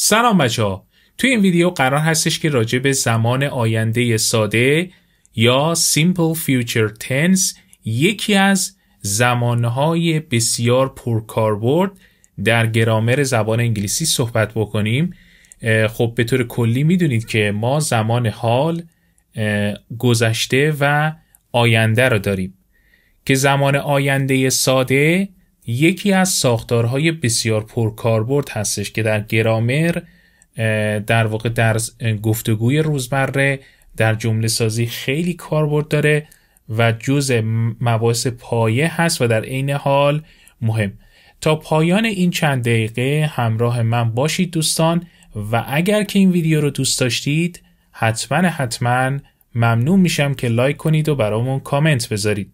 سلام بچه ها توی این ویدیو قرار هستش که راجع به زمان آینده ساده یا Simple Future Tense یکی از زمانهای بسیار پرکاربرد در گرامر زبان انگلیسی صحبت بکنیم خب به طور کلی میدونید که ما زمان حال گذشته و آینده رو داریم که زمان آینده ساده یکی از ساختارهای بسیار پرکاربرد هستش که در گرامر در واقع در گفتگوی روزمره در جمله سازی خیلی کاربرد داره و جز مباحث پایه هست و در عین حال مهم تا پایان این چند دقیقه همراه من باشید دوستان و اگر که این ویدیو رو دوست داشتید حتما حتما ممنون میشم که لایک کنید و برامون کامنت بذارید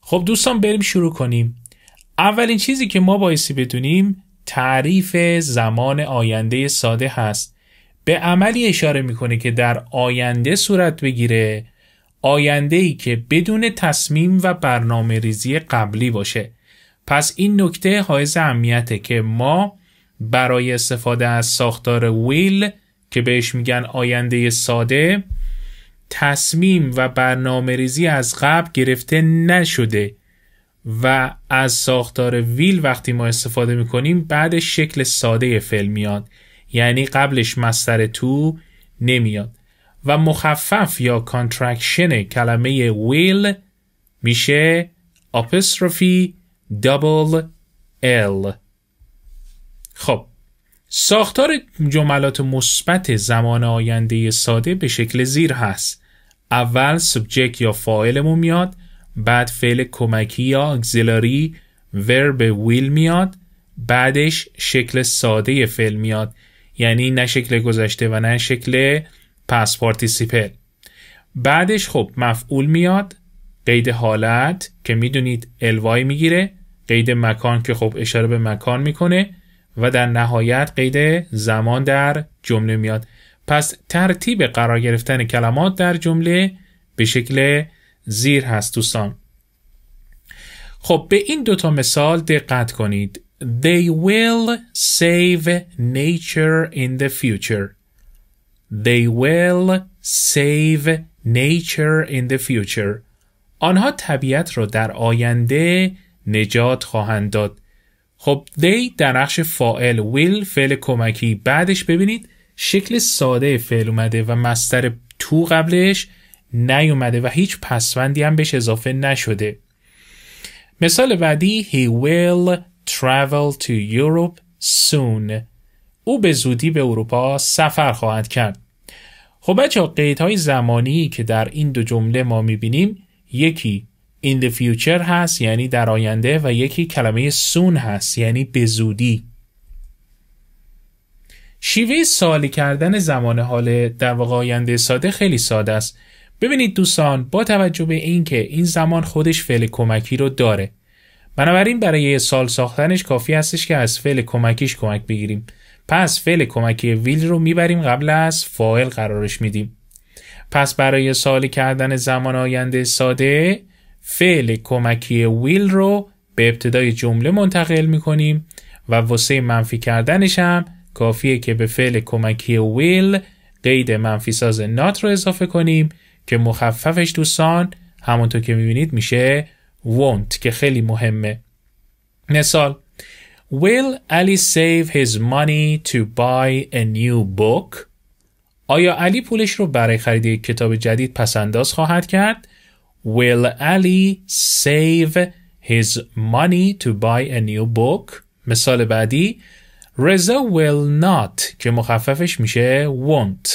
خب دوستان بریم شروع کنیم اولین چیزی که ما بایستی بدونیم تعریف زمان آینده ساده هست به عملی اشاره میکنه که در آینده صورت بگیره آینده ای که بدون تصمیم و برنامه ریزی قبلی باشه پس این نکته حائز اهمیته که ما برای استفاده از ساختار ویل که بهش میگن آینده ساده تصمیم و برنامه ریزی از قبل گرفته نشده و از ساختار ویل وقتی ما استفاده میکنیم بعد شکل ساده فعل میاد یعنی قبلش مستر تو نمیاد و مخفف یا کانترکشن کلمه ویل میشه اپستروفی دابل ال خب ساختار جملات مثبت زمان آینده ساده به شکل زیر هست اول سبجک یا فاعلمون میاد بعد فعل کمکی یا اگزیلاری ورب ویل میاد بعدش شکل ساده فعل میاد یعنی نه شکل گذشته و نه شکل پس پارتیسیپل بعدش خب مفعول میاد قید حالت که میدونید الوای میگیره قید مکان که خب اشاره به مکان میکنه و در نهایت قید زمان در جمله میاد پس ترتیب قرار گرفتن کلمات در جمله به شکل زیر هست دوستان خب به این دوتا مثال دقت کنید They will save nature in the future They will save nature in the future آنها طبیعت را در آینده نجات خواهند داد خب دی در نقش فائل will فعل کمکی بعدش ببینید شکل ساده فعل اومده و مستر تو قبلش نیومده و هیچ پسوندی هم بهش اضافه نشده مثال بعدی He will travel to Europe soon او به زودی به اروپا سفر خواهد کرد خب بچه ها قیدهای زمانی که در این دو جمله ما میبینیم یکی in the future هست یعنی در آینده و یکی کلمه سون هست یعنی به زودی شیوه سالی کردن زمان حال در واقع آینده ساده خیلی ساده است ببینید دوستان با توجه به اینکه این زمان خودش فعل کمکی رو داره بنابراین برای سال ساختنش کافی هستش که از فعل کمکیش کمک بگیریم پس فعل کمکی ویل رو میبریم قبل از فاعل قرارش میدیم پس برای سال کردن زمان آینده ساده فعل کمکی ویل رو به ابتدای جمله منتقل میکنیم و واسه منفی کردنش هم کافیه که به فعل کمکی ویل قید منفی ساز نات رو اضافه کنیم که مخففش دوستان همونطور که میبینید میشه won't که خیلی مهمه مثال Will Ali save his money to buy a new book? آیا علی پولش رو برای خرید یک کتاب جدید پسنداز خواهد کرد؟ Will Ali save his money to buy a new book? مثال بعدی رضا will not که مخففش میشه won't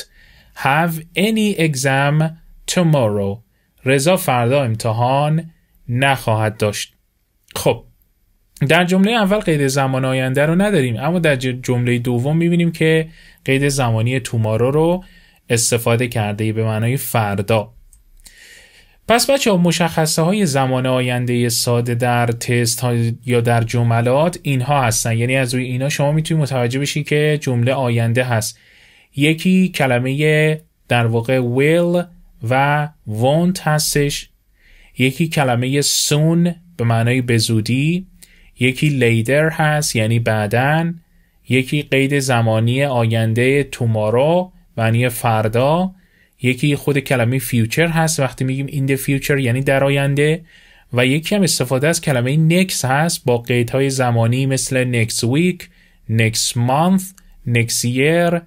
have any exam tomorrow رضا فردا امتحان نخواهد داشت خب در جمله اول قید زمان آینده رو نداریم اما در جمله دوم میبینیم که قید زمانی تومارو رو استفاده کرده به معنای فردا پس بچه ها مشخصه های زمان آینده ساده در تست یا در جملات اینها هستن یعنی از روی اینا شما میتونید متوجه بشین که جمله آینده هست یکی کلمه در واقع will و وانت هستش یکی کلمه سون به معنای بزودی یکی لیدر هست یعنی بعدن یکی قید زمانی آینده تومارو معنی فردا یکی خود کلمه فیوچر هست وقتی میگیم این the future یعنی در آینده و یکی هم استفاده از کلمه نکس هست با قیدهای زمانی مثل next week, next month, next year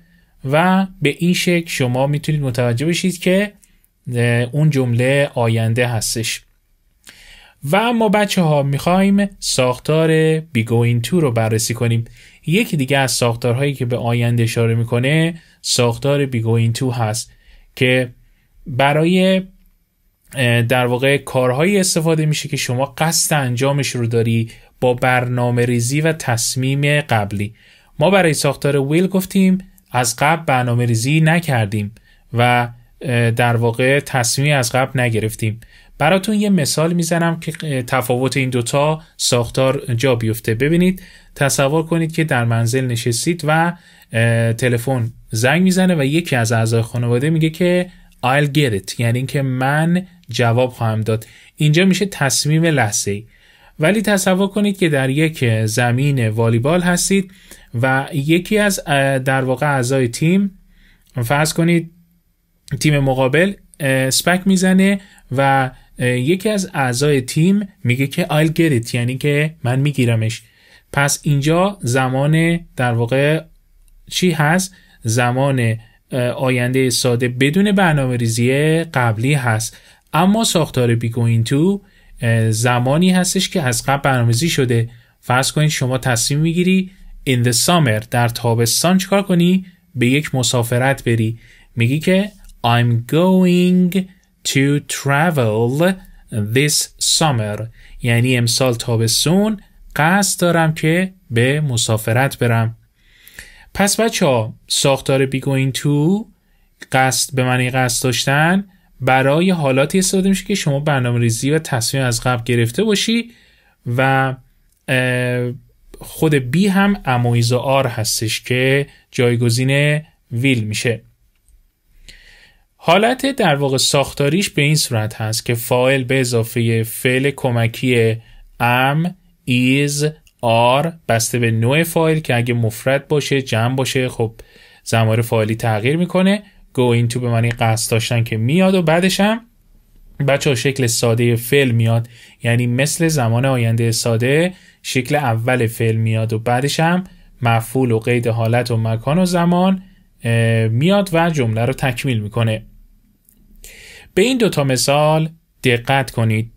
و به این شکل شما میتونید متوجه بشید که اون جمله آینده هستش و ما بچه ها میخواییم ساختار بیگوین تو رو بررسی کنیم یکی دیگه از ساختارهایی که به آینده اشاره میکنه ساختار بیگوین تو هست که برای در واقع کارهایی استفاده میشه که شما قصد انجامش رو داری با برنامه ریزی و تصمیم قبلی ما برای ساختار ویل گفتیم از قبل برنامه ریزی نکردیم و در واقع تصمیمی از قبل نگرفتیم براتون یه مثال میزنم که تفاوت این دوتا ساختار جا بیفته ببینید تصور کنید که در منزل نشستید و تلفن زنگ میزنه و یکی از اعضای خانواده میگه که I'll get it یعنی اینکه من جواب خواهم داد اینجا میشه تصمیم لحظه ای ولی تصور کنید که در یک زمین والیبال هستید و یکی از در واقع اعضای تیم فرض کنید تیم مقابل سپک میزنه و یکی از اعضای تیم میگه که I'll get یعنی که من میگیرمش پس اینجا زمان در واقع چی هست زمان آینده ساده بدون برنامه ریزی قبلی هست اما ساختار بیگوین تو زمانی هستش که از قبل برنامه‌ریزی شده فرض کنید شما تصمیم میگیری in the summer در تابستان چکار کنی به یک مسافرت بری میگی که I'm going to travel this summer یعنی امسال تابستون قصد دارم که به مسافرت برم پس بچه ها ساختار going تو قصد به معنی قصد داشتن برای حالاتی استفاده میشه که شما برنامه ریزی و تصمیم از قبل گرفته باشی و خود بی هم امویز آر هستش که جایگزین ویل میشه حالت در واقع ساختاریش به این صورت هست که فایل به اضافه فعل کمکی ام ایز آر بسته به نوع فایل که اگه مفرد باشه جمع باشه خب زمار فایلی تغییر میکنه گو تو به معنی قصد داشتن که میاد و بعدش هم بچه شکل ساده فعل میاد یعنی مثل زمان آینده ساده شکل اول فعل میاد و بعدش هم مفعول و قید حالت و مکان و زمان میاد و جمله رو تکمیل میکنه به این دوتا مثال دقت کنید.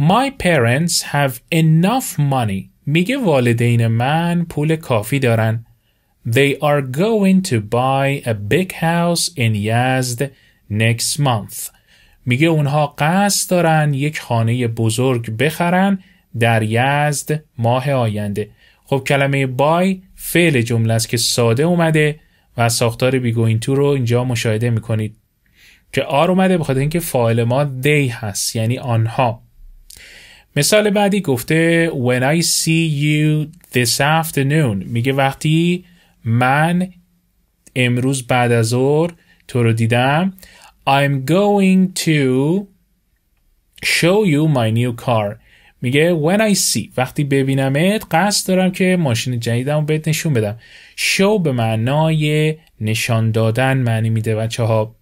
My parents have enough money. میگه والدین من پول کافی دارن. They are going to buy a big house in Yazd next month. میگه اونها قصد دارن یک خانه بزرگ بخرن در یزد ماه آینده. خب کلمه بای فعل جمله است که ساده اومده و ساختار بیگوین تو رو اینجا مشاهده میکنید. که آر اومده بخاطر اینکه فاعل ما دی هست یعنی آنها مثال بعدی گفته When I see you this afternoon میگه وقتی من امروز بعد از ظهر تو رو دیدم I'm going to show you my new car میگه when I see وقتی ببینمت قصد دارم که ماشین جدیدم رو بهت نشون بدم show به معنای نشان دادن معنی میده بچه ها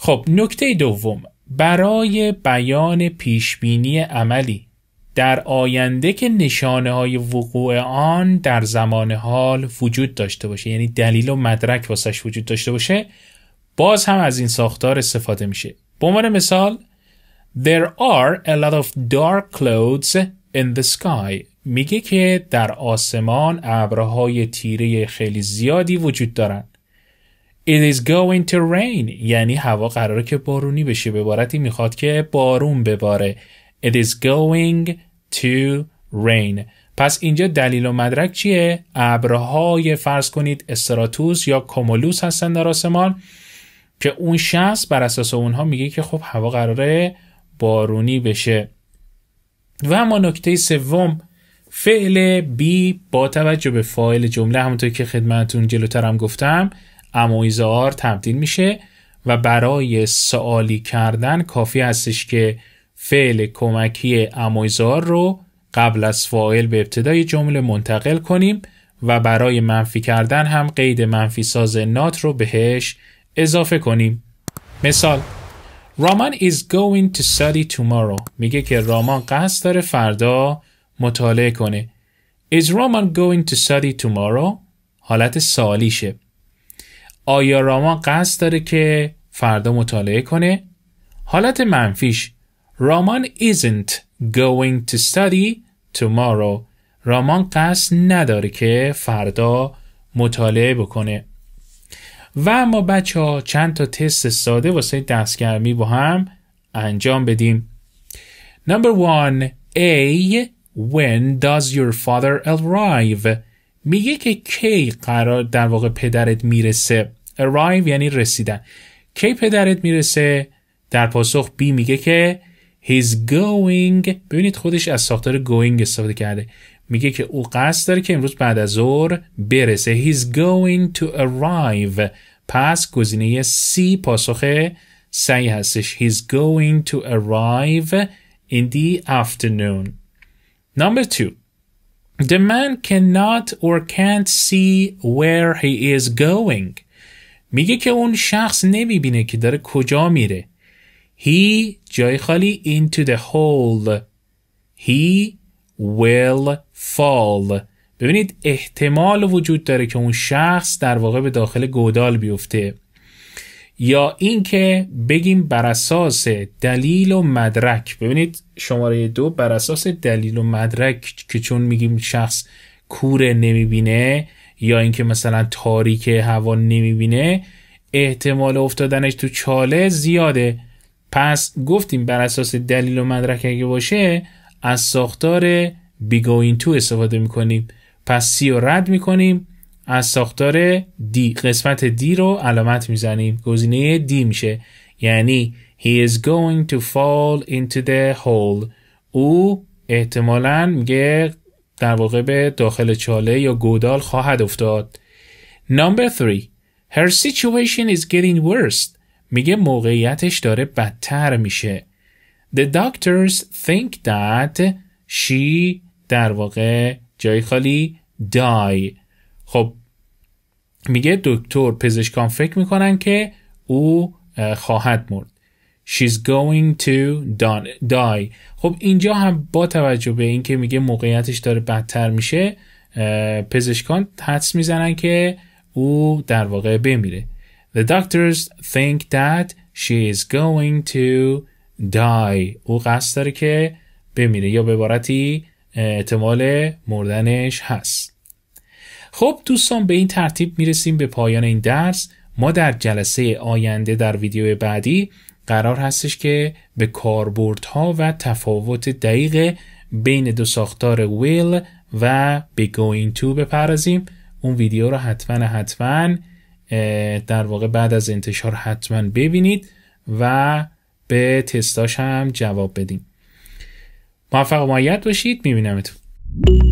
خب نکته دوم برای بیان پیشبینی عملی در آینده که نشانه های وقوع آن در زمان حال وجود داشته باشه یعنی دلیل و مدرک واسش وجود داشته باشه باز هم از این ساختار استفاده میشه به عنوان مثال There are a lot of dark clouds in the sky میگه که در آسمان ابرهای تیره خیلی زیادی وجود دارند It is going to rain یعنی هوا قراره که بارونی بشه به عبارتی میخواد که بارون بباره It is going to rain پس اینجا دلیل و مدرک چیه؟ ابرهای فرض کنید استراتوس یا کومولوس هستن در آسمان که اون شخص بر اساس اونها میگه که خب هوا قراره بارونی بشه و اما نکته سوم فعل بی با توجه به فایل جمله همونطور که خدمتون جلوترم گفتم امویزار تبدیل میشه و برای سوالی کردن کافی هستش که فعل کمکی امویزار رو قبل از فاعل به ابتدای جمله منتقل کنیم و برای منفی کردن هم قید منفی ساز نات رو بهش اضافه کنیم مثال رامان is going to study tomorrow میگه که رامان قصد داره فردا مطالعه کنه Is Roman going to study tomorrow؟ حالت سالیشه آیا راما قصد داره که فردا مطالعه کنه؟ حالت منفیش رامان isn't going to study tomorrow رامان قصد نداره که فردا مطالعه بکنه و اما بچه ها چند تا تست ساده واسه دستگرمی با هم انجام بدیم نمبر one A When does your father arrive؟ میگه که کی قرار در واقع پدرت میرسه arrive یعنی رسیدن کی پدرت میرسه در پاسخ بی میگه که he's going ببینید خودش از ساختار going استفاده کرده میگه که او قصد داره که امروز بعد از ظهر برسه he's going to arrive پس گزینه C پاسخ سعی هستش he's going to arrive in the afternoon number two the man cannot or can't see where he is going میگه که اون شخص نمیبینه که داره کجا میره He جای خالی into the hole He will fall ببینید احتمال وجود داره که اون شخص در واقع به داخل گودال بیفته یا اینکه بگیم بر اساس دلیل و مدرک ببینید شماره دو بر اساس دلیل و مدرک که چون میگیم شخص کوره نمیبینه یا اینکه مثلا تاریک هوا نمیبینه احتمال افتادنش تو چاله زیاده پس گفتیم بر اساس دلیل و مدرک اگه باشه از ساختار گوین تو استفاده میکنیم پس سی رو رد میکنیم از ساختار دی قسمت دی رو علامت میزنیم گزینه دی میشه یعنی he is going to fall into the hole او احتمالا میگه در واقع به داخل چاله یا گودال خواهد افتاد. Number 3. Her situation is getting worse. میگه موقعیتش داره بدتر میشه. The doctors think that she در واقع جای خالی die. خب میگه دکتر پزشکان فکر میکنن که او خواهد مرد. she's going to die خب اینجا هم با توجه به اینکه میگه موقعیتش داره بدتر میشه پزشکان حدس میزنن که او در واقع بمیره The doctors think that she is going to die او قصد داره که بمیره یا به عبارتی احتمال مردنش هست خب دوستان به این ترتیب میرسیم به پایان این درس ما در جلسه آینده در ویدیو بعدی قرار هستش که به کاربردها و تفاوت دقیق بین دو ساختار will و به going to بپردازیم اون ویدیو رو حتما حتما در واقع بعد از انتشار حتما ببینید و به تستاش هم جواب بدیم موفق و معید باشید میبینمتون